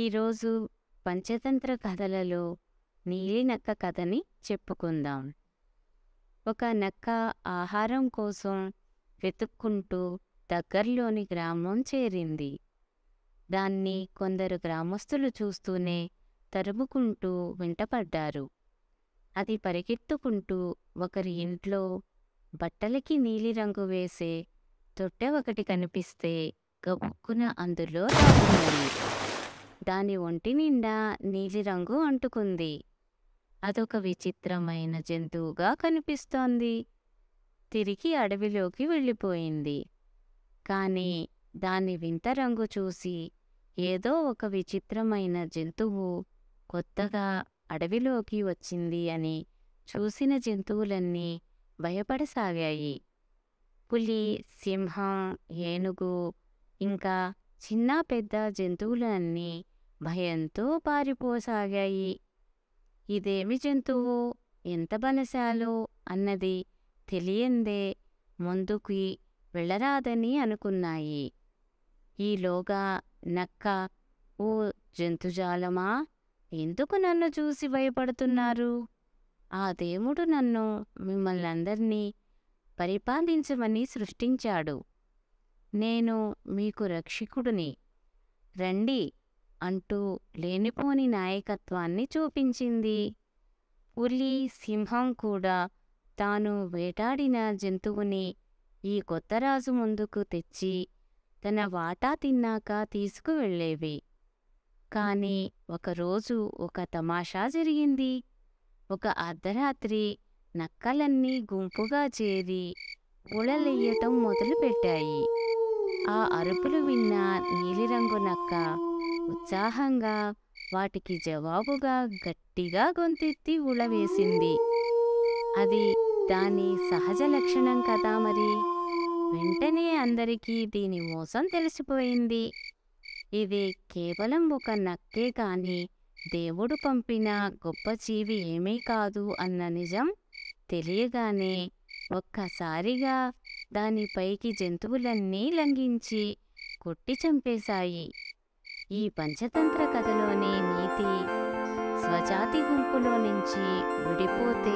ఈరోజు పంచతంత్ర కథలలో నీలినక్క కథని చెప్పుకుందాం ఒక నక్క ఆహారం కోసం వెతుక్కుంటూ దగ్గర్లోని గ్రామం చేరింది దాన్ని కొందరు గ్రామస్తులు చూస్తూనే తరుముకుంటూ వెంటపడ్డారు అది పరిగెత్తుకుంటూ ఒకరి ఇంట్లో బట్టలకి నీలిరంగు వేసే తొట్టె ఒకటి కనిపిస్తే గబుక్కున అందులో దాని ఒంటి నిండా నీలిరంగు అంటుకుంది అదొక విచిత్రమైన జంతువుగా కనిపిస్తోంది తిరిగి అడవిలోకి వెళ్ళిపోయింది కానీ దాని వింత రంగు చూసి ఏదో ఒక విచిత్రమైన జంతువు కొత్తగా అడవిలోకి వచ్చింది అని చూసిన జంతువులన్నీ భయపడసాగాయి పులి సింహం ఏనుగు ఇంకా చిన్న పెద్ద జంతువులన్నీ భయంతో పారిపోసాగాయి ఇదేమి జంతువు ఎంత బలశాలు అన్నది తెలియందే ముందుకి వెళ్ళరాదని అనుకున్నాయి ఈలోగా నక్క ఓ జంతుజాలమా ఎందుకు నన్ను చూసి భయపడుతున్నారు ఆ దేవుడు నన్ను మిమ్మల్ని అందరినీ పరిపాలించమని సృష్టించాడు నేను మీకు రక్షికుడిని రండి అంటూ లేనిపోని నాయకత్వాన్ని చూపించింది పులి సింహం కూడా తాను వేటాడిన జంతువుని ఈ కొత్త రాజు ముందుకు తెచ్చి తన వాటా తిన్నాక తీసుకువెళ్ళేవి కానీ ఒకరోజు ఒక తమాషా జరిగింది ఒక అర్ధరాత్రి నక్కలన్నీ గుంపుగా చేరి ఊళలెయ్యటం మొదలుపెట్టాయి ఆ అరుపులు విన్న నీలిరంగు నక్క ఉత్సాహంగా వాటికి జవాబుగా గట్టిగా గొంతెత్తి ఉళవేసింది అది దాని సహజ లక్షణం కదా మరి వెంటనే అందరికీ దీని మోసం తెలిసిపోయింది ఇది కేవలం ఒక నక్కే కానీ దేవుడు పంపిన గొప్ప జీవి ఏమీ కాదు అన్న నిజం తెలియగానే ఒక్కసారిగా దానిపైకి జంతువులన్నీ లంఘించి కొట్టి చంపేశాయి ఈ పంచతంత్ర కథలోని నీతి స్వజాతి గుంపులో నుంచి విడిపోతే